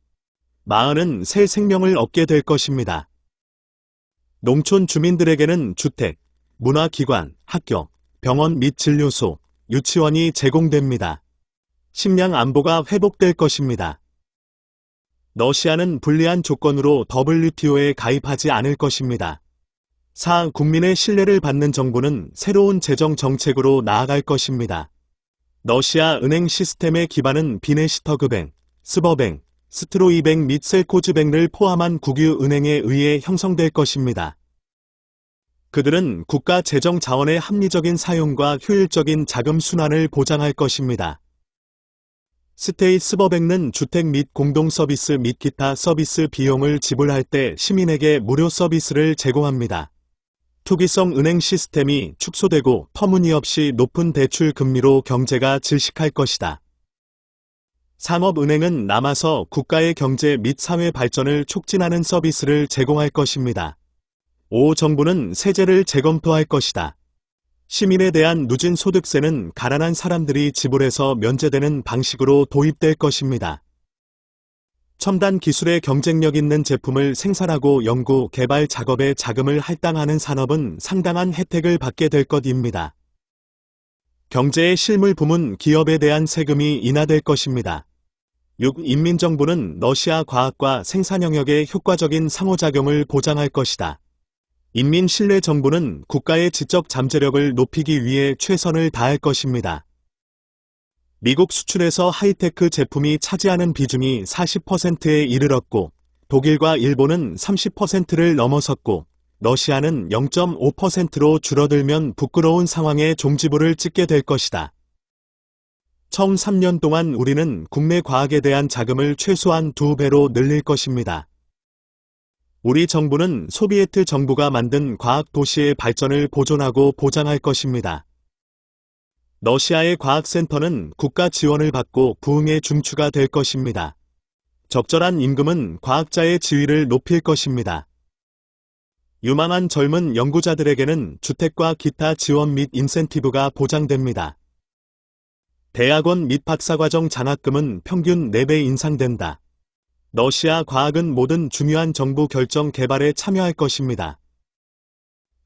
마을은 새 생명을 얻게 될 것입니다. 농촌 주민들에게는 주택, 문화기관, 학교, 병원 및 진료소, 유치원이 제공됩니다. 식량 안보가 회복될 것입니다. 러시아는 불리한 조건으로 WTO에 가입하지 않을 것입니다. 4. 국민의 신뢰를 받는 정부는 새로운 재정 정책으로 나아갈 것입니다. 러시아 은행 시스템의 기반은 비네시터급행, 스버뱅, 스트로이뱅 및 셀코즈뱅을 포함한 국유은행에 의해 형성될 것입니다. 그들은 국가 재정 자원의 합리적인 사용과 효율적인 자금 순환을 보장할 것입니다. 스테이스버뱅은 주택 및 공동 서비스 및 기타 서비스 비용을 지불할 때 시민에게 무료 서비스를 제공합니다. 투기성 은행 시스템이 축소되고 터무니없이 높은 대출 금리로 경제가 질식할 것이다. 산업은행은 남아서 국가의 경제 및 사회 발전을 촉진하는 서비스를 제공할 것입니다. 5. 정부는 세제를 재검토할 것이다. 시민에 대한 누진 소득세는 가난한 사람들이 지불해서 면제되는 방식으로 도입될 것입니다. 첨단 기술의 경쟁력 있는 제품을 생산하고 연구, 개발 작업에 자금을 할당하는 산업은 상당한 혜택을 받게 될 것입니다. 경제의 실물 부문 기업에 대한 세금이 인하될 것입니다. 6. 인민정부는 러시아 과학과 생산 영역의 효과적인 상호작용을 보장할 것이다. 인민신뢰정부는 국가의 지적 잠재력을 높이기 위해 최선을 다할 것입니다. 미국 수출에서 하이테크 제품이 차지하는 비중이 40%에 이르렀고 독일과 일본은 30%를 넘어섰고 러시아는 0.5%로 줄어들면 부끄러운 상황에 종지부를 찍게 될 것이다. 처음 3년 동안 우리는 국내 과학에 대한 자금을 최소한 두배로 늘릴 것입니다. 우리 정부는 소비에트 정부가 만든 과학 도시의 발전을 보존하고 보장할 것입니다. 러시아의 과학센터는 국가 지원을 받고 부흥의 중추가 될 것입니다. 적절한 임금은 과학자의 지위를 높일 것입니다. 유망한 젊은 연구자들에게는 주택과 기타 지원 및 인센티브가 보장됩니다. 대학원 및 박사과정 장학금은 평균 4배 인상된다. 러시아 과학은 모든 중요한 정부 결정 개발에 참여할 것입니다.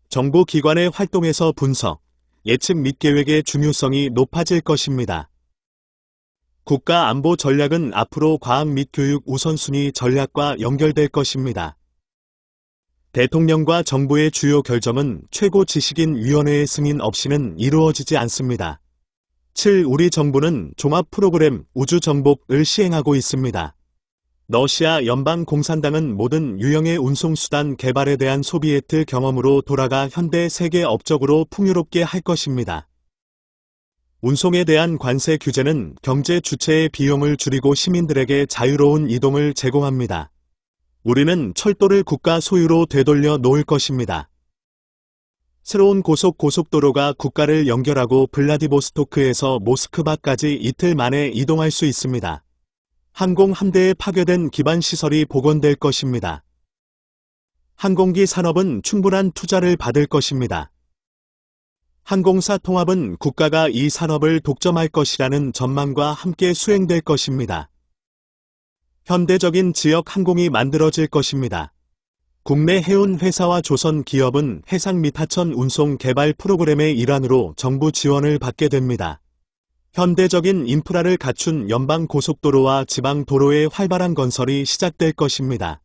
정부기관의 활동에서 분석, 예측 및 계획의 중요성이 높아질 것입니다. 국가 안보 전략은 앞으로 과학 및 교육 우선순위 전략과 연결될 것입니다. 대통령과 정부의 주요 결정은 최고 지식인 위원회의 승인 없이는 이루어지지 않습니다. 7. 우리 정부는 종합 프로그램 우주 정복을 시행하고 있습니다. 러시아 연방공산당은 모든 유형의 운송수단 개발에 대한 소비에트 경험으로 돌아가 현대 세계 업적으로 풍요롭게 할 것입니다. 운송에 대한 관세 규제는 경제 주체의 비용을 줄이고 시민들에게 자유로운 이동을 제공합니다. 우리는 철도를 국가 소유로 되돌려 놓을 것입니다. 새로운 고속 고속도로가 국가를 연결하고 블라디보스토크에서 모스크바까지 이틀 만에 이동할 수 있습니다. 항공 함대에 파괴된 기반 시설이 복원될 것입니다. 항공기 산업은 충분한 투자를 받을 것입니다. 항공사 통합은 국가가 이 산업을 독점할 것이라는 전망과 함께 수행될 것입니다. 현대적인 지역 항공이 만들어질 것입니다. 국내 해운회사와 조선기업은 해상 미타천 운송 개발 프로그램의 일환으로 정부 지원을 받게 됩니다. 현대적인 인프라를 갖춘 연방고속도로와 지방도로의 활발한 건설이 시작될 것입니다.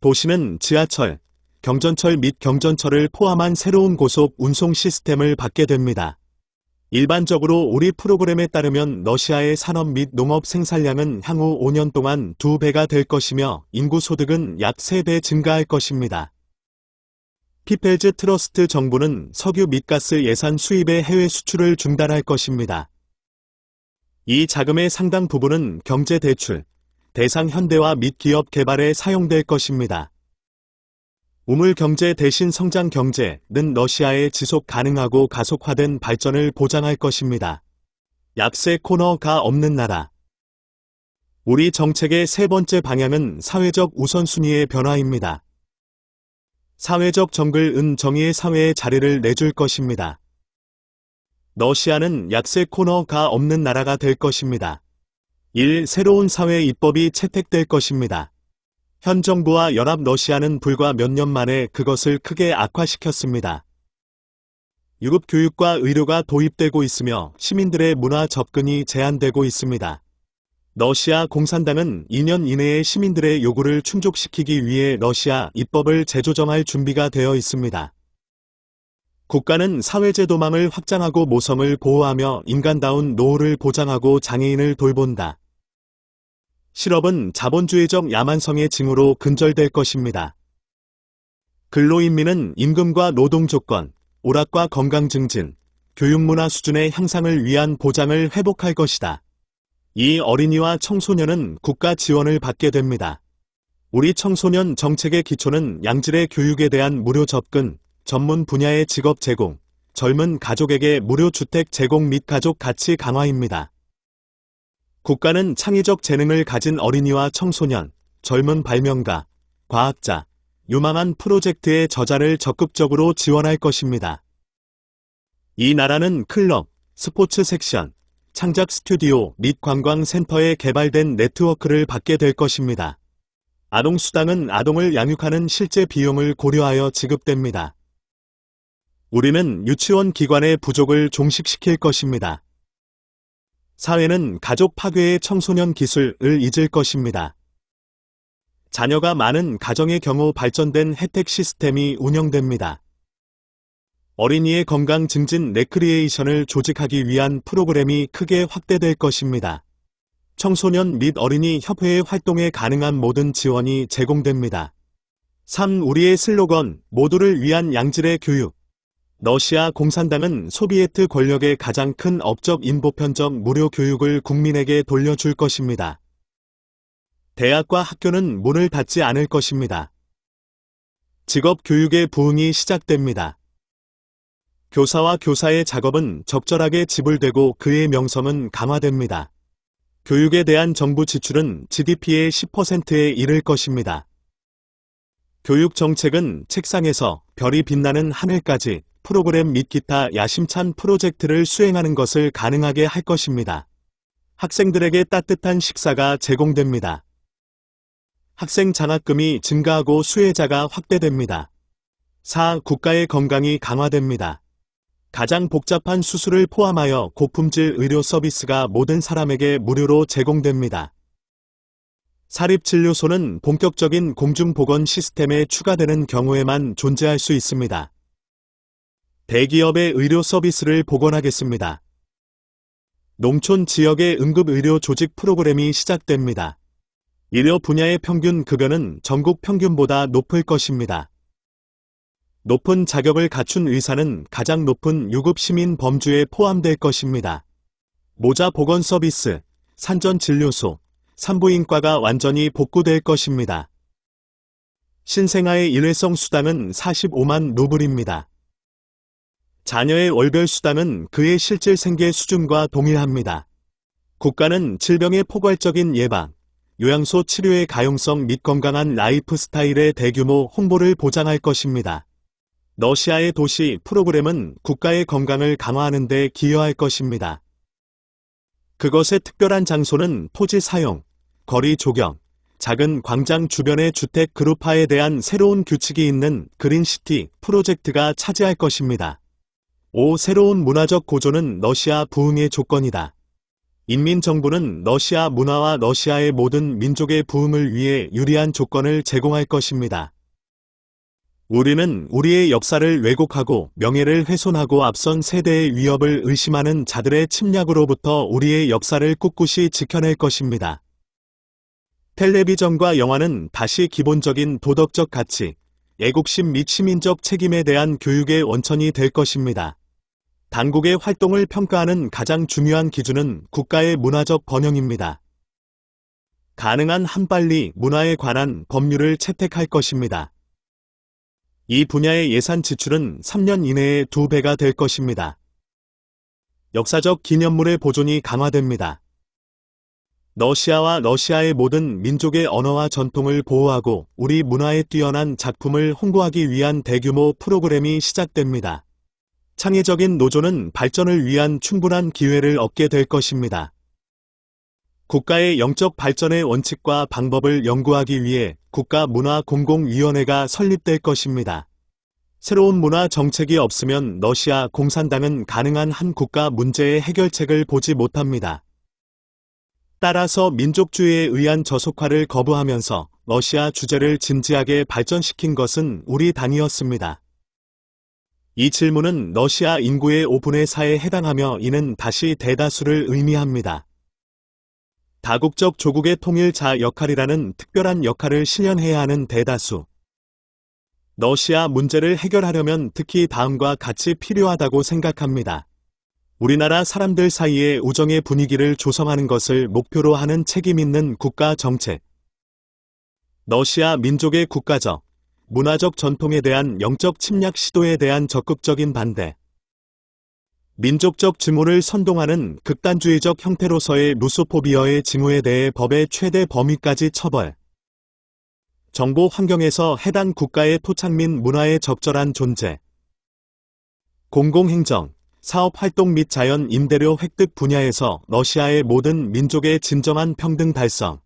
도시는 지하철, 경전철 및 경전철을 포함한 새로운 고속 운송 시스템을 받게 됩니다. 일반적으로 우리 프로그램에 따르면 러시아의 산업 및 농업 생산량은 향후 5년 동안 2배가 될 것이며 인구 소득은 약 3배 증가할 것입니다. 피펠즈 트러스트 정부는 석유 및 가스 예산 수입의 해외 수출을 중단할 것입니다. 이 자금의 상당 부분은 경제 대출, 대상 현대화 및 기업 개발에 사용될 것입니다. 우물 경제 대신 성장 경제는 러시아의 지속 가능하고 가속화된 발전을 보장할 것입니다. 약세 코너가 없는 나라. 우리 정책의 세 번째 방향은 사회적 우선순위의 변화입니다. 사회적 정글은 정의의 사회의 자리를 내줄 것입니다. 러시아는 약세 코너가 없는 나라가 될 것입니다. 1. 새로운 사회 입법이 채택될 것입니다. 현 정부와 연합 러시아는 불과 몇 년 만에 그것을 크게 악화시켰습니다. 유급 교육과 의료가 도입되고 있으며 시민들의 문화 접근이 제한되고 있습니다. 러시아 공산당은 2년 이내에 시민들의 요구를 충족시키기 위해 러시아 입법을 재조정할 준비가 되어 있습니다. 국가는 사회제도망을 확장하고 모성을 보호하며 인간다운 노후를 보장하고 장애인을 돌본다. 실업은 자본주의적 야만성의 징후로 근절될 것입니다. 근로인민은 임금과 노동조건, 오락과 건강 증진, 교육문화 수준의 향상을 위한 보장을 회복할 것이다. 이 어린이와 청소년은 국가 지원을 받게 됩니다. 우리 청소년 정책의 기초는 양질의 교육에 대한 무료 접근, 전문 분야의 직업 제공, 젊은 가족에게 무료 주택 제공 및 가족 가치 강화입니다. 국가는 창의적 재능을 가진 어린이와 청소년, 젊은 발명가, 과학자, 유망한 프로젝트의 저자를 적극적으로 지원할 것입니다. 이 나라는 클럽, 스포츠 섹션, 창작 스튜디오 및 관광센터에 개발된 네트워크를 받게 될 것입니다. 아동수당은 아동을 양육하는 실제 비용을 고려하여 지급됩니다. 우리는 유치원 기관의 부족을 종식시킬 것입니다. 사회는 가족 파괴의 청소년 기술을 잊을 것입니다. 자녀가 많은 가정의 경우 발전된 혜택 시스템이 운영됩니다. 어린이의 건강 증진 레크리에이션을 조직하기 위한 프로그램이 크게 확대될 것입니다. 청소년 및 어린이 협회의 활동에 가능한 모든 지원이 제공됩니다. 3. 우리의 슬로건, 모두를 위한 양질의 교육 러시아 공산당은 소비에트 권력의 가장 큰 업적 인보 편적 무료 교육을 국민에게 돌려줄 것입니다. 대학과 학교는 문을 닫지 않을 것입니다. 직업 교육의 부흥이 시작됩니다. 교사와 교사의 작업은 적절하게 지불되고 그의 명성은 강화됩니다. 교육에 대한 정부 지출은 GDP의 10%에 이를 것입니다. 교육 정책은 책상에서 별이 빛나는 하늘까지 프로그램 및 기타 야심찬 프로젝트를 수행하는 것을 가능하게 할 것입니다. 학생들에게 따뜻한 식사가 제공됩니다. 학생 장학금이 증가하고 수혜자가 확대됩니다. 4. 국가의 건강이 강화됩니다. 가장 복잡한 수술을 포함하여 고품질 의료 서비스가 모든 사람에게 무료로 제공됩니다. 사립진료소는 본격적인 공중보건 시스템에 추가되는 경우에만 존재할 수 있습니다. 대기업의 의료 서비스를 복원하겠습니다. 농촌 지역의 응급의료 조직 프로그램이 시작됩니다. 의료 분야의 평균 급여는 전국 평균보다 높을 것입니다. 높은 자격을 갖춘 의사는 가장 높은 유급 시민 범주에 포함될 것입니다. 모자 보건 서비스, 산전 진료소, 산부인과가 완전히 복구될 것입니다. 신생아의 일회성 수당은 45만 루블입니다. 자녀의 월별 수당은 그의 실질 생계 수준과 동일합니다. 국가는 질병의 포괄적인 예방, 요양소 치료의 가용성 및 건강한 라이프 스타일의 대규모 홍보를 보장할 것입니다. 러시아의 도시 프로그램은 국가의 건강을 강화하는 데 기여할 것입니다. 그것의 특별한 장소는 토지 사용, 거리 조경, 작은 광장 주변의 주택 그룹화에 대한 새로운 규칙이 있는 그린시티 프로젝트가 차지할 것입니다. 5. 새로운 문화적 고조는 러시아 부흥의 조건이다. 인민정부는 러시아 문화와 러시아의 모든 민족의 부흥을 위해 유리한 조건을 제공할 것입니다. 우리는 우리의 역사를 왜곡하고 명예를 훼손하고 앞선 세대의 위협을 의심하는 자들의 침략으로부터 우리의 역사를 꿋꿋이 지켜낼 것입니다. 텔레비전과 영화는 다시 기본적인 도덕적 가치, 애국심 및 시민적 책임에 대한 교육의 원천이 될 것입니다. 당국의 활동을 평가하는 가장 중요한 기준은 국가의 문화적 번영입니다. 가능한 한빨리 문화에 관한 법률을 채택할 것입니다. 이 분야의 예산 지출은 3년 이내에 2배가 될 것입니다. 역사적 기념물의 보존이 강화됩니다. 러시아와 러시아의 모든 민족의 언어와 전통을 보호하고 우리 문화에 뛰어난 작품을 홍보하기 위한 대규모 프로그램이 시작됩니다. 창의적인 노조는 발전을 위한 충분한 기회를 얻게 될 것입니다. 국가의 영적 발전의 원칙과 방법을 연구하기 위해 국가문화공공위원회가 설립될 것입니다. 새로운 문화 정책이 없으면 러시아 공산당은 가능한 한 국가 문제의 해결책을 보지 못합니다. 따라서 민족주의에 의한 저속화를 거부하면서 러시아 주제를 진지하게 발전시킨 것은 우리 당이었습니다. 이 질문은 러시아 인구의 5분의 4에 해당하며 이는 다시 대다수를 의미합니다. 다국적 조국의 통일자 역할이라는 특별한 역할을 실현해야 하는 대다수. 러시아 문제를 해결하려면 특히 다음과 같이 필요하다고 생각합니다. 우리나라 사람들 사이에 우정의 분위기를 조성하는 것을 목표로 하는 책임있는 국가 정책. 러시아 민족의 국가적, 문화적 전통에 대한 영적 침략 시도에 대한 적극적인 반대, 민족적 증오를 선동하는 극단주의적 형태로서의 루소포비어의 징후에 대해 법의 최대 범위까지 처벌. 정보 환경에서 해당 국가의 토착 및 문화의 적절한 존재. 공공행정, 사업활동 및 자연 임대료 획득 분야에서 러시아의 모든 민족의 진정한 평등 달성.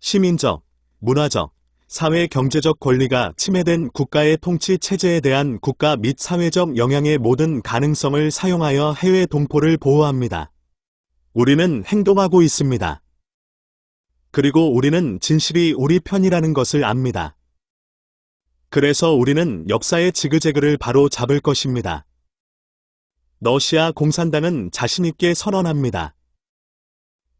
시민적, 문화적, 사회 경제적 권리가 침해된 국가의 통치 체제에 대한 국가 및 사회적 영향의 모든 가능성을 사용하여 해외 동포를 보호합니다. 우리는 행동하고 있습니다. 그리고 우리는 진실이 우리 편이라는 것을 압니다. 그래서 우리는 역사의 지그재그를 바로 잡을 것입니다. 러시아 공산당은 자신있게 선언합니다.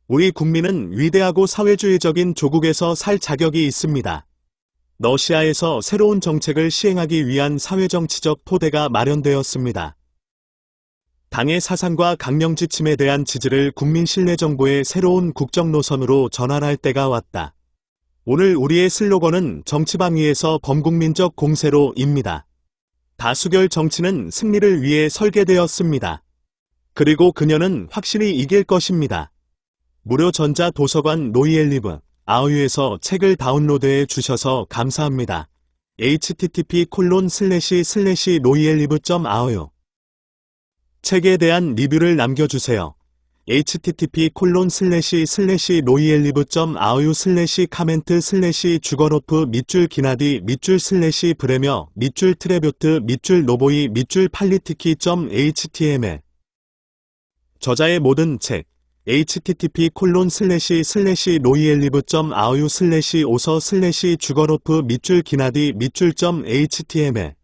우리 국민은 위대하고 사회주의적인 조국에서 살 자격이 있습니다. 러시아에서 새로운 정책을 시행하기 위한 사회정치적 토대가 마련되었습니다. 당의 사상과 강령 지침에 대한 지지를 국민 신뢰 정보의 새로운 국정 노선으로 전환할 때가 왔다. 오늘 우리의 슬로건은 정치방위에서 범국민적 공세로입니다. 다수결 정치는 승리를 위해 설계되었습니다. 그리고 그녀는 확실히 이길 것입니다. 무료 전자 도서관 노이엘리브 아우유에서 책을 다운로드해 주셔서 감사합니다. http 콜론 슬래시 슬래시 로이엘리브.아우요 책에 대한 리뷰를 남겨주세요. http 콜론 슬래시 슬래시 로이엘리브.아우유 슬래시 카멘트 슬래시 주거로프 밑줄 기나디 밑줄 슬래시 브레며 밑줄 트레뷰트 밑줄 노보이 밑줄 팔리티키.html 저자의 모든 책 http 콜론 슬래시 슬래시 로이엘리브.아우 유 슬래시 오서 슬래시 주거로프 밑줄 기나디 밑줄 점 html